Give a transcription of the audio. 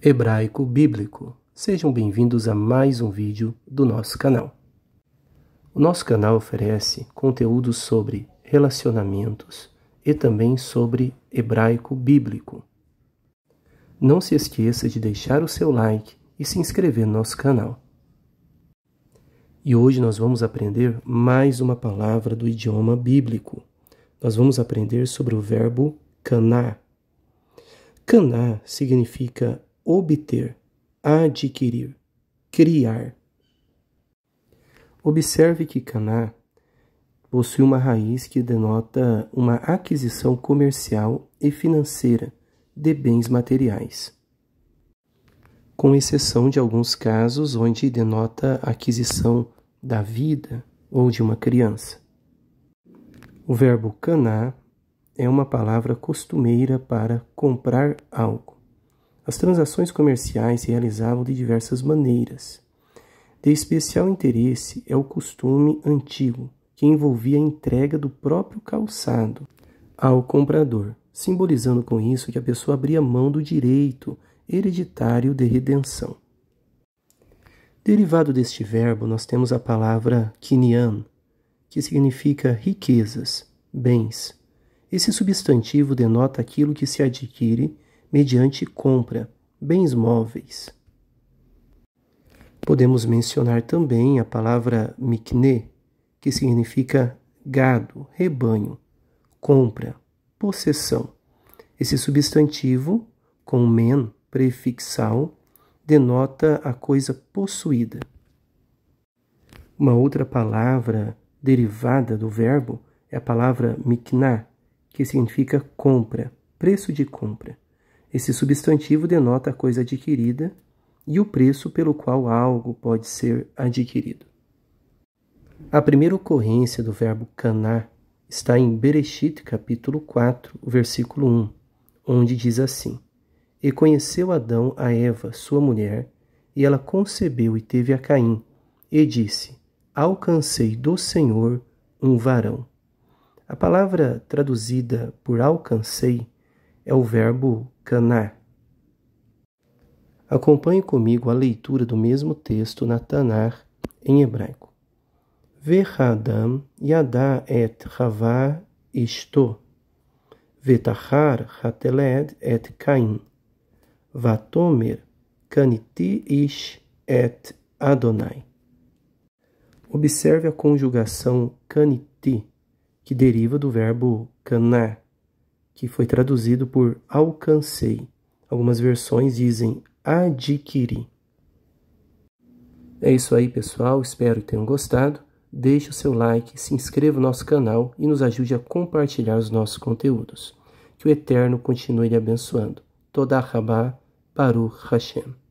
hebraico bíblico. Sejam bem-vindos a mais um vídeo do nosso canal. O nosso canal oferece conteúdos sobre relacionamentos e também sobre hebraico bíblico. Não se esqueça de deixar o seu like e se inscrever no nosso canal. E hoje nós vamos aprender mais uma palavra do idioma bíblico. Nós vamos aprender sobre o verbo caná. Caná significa obter, adquirir, criar. Observe que Caná possui uma raiz que denota uma aquisição comercial e financeira de bens materiais, com exceção de alguns casos onde denota aquisição da vida ou de uma criança. O verbo caná é uma palavra costumeira para comprar algo. As transações comerciais se realizavam de diversas maneiras. De especial interesse é o costume antigo, que envolvia a entrega do próprio calçado ao comprador, simbolizando com isso que a pessoa abria mão do direito hereditário de redenção. Derivado deste verbo, nós temos a palavra quinian, que significa riquezas, bens. Esse substantivo denota aquilo que se adquire mediante compra, bens móveis. Podemos mencionar também a palavra mikne, que significa gado, rebanho, compra, possessão. Esse substantivo, com men prefixal, denota a coisa possuída. Uma outra palavra derivada do verbo é a palavra mikna, que significa compra, preço de compra. Esse substantivo denota a coisa adquirida e o preço pelo qual algo pode ser adquirido. A primeira ocorrência do verbo canar está em Bereshit capítulo 4, versículo 1, onde diz assim: E conheceu Adão a Eva, sua mulher, e ela concebeu e teve a Caim, e disse: Alcancei do Senhor um varão. A palavra traduzida por alcancei é o verbo canar. Acompanhe comigo a leitura do mesmo texto na Tanar em hebraico. Vehadam yada et rava isto. Vetachar hateled et kain. Vatomer caniti ish et adonai. Observe a conjugação caniti, que deriva do verbo canar que foi traduzido por alcancei. Algumas versões dizem adquiri. É isso aí, pessoal. Espero que tenham gostado. Deixe o seu like, se inscreva no nosso canal e nos ajude a compartilhar os nossos conteúdos. Que o Eterno continue lhe abençoando. Toda Rabá, Baruch Hashem.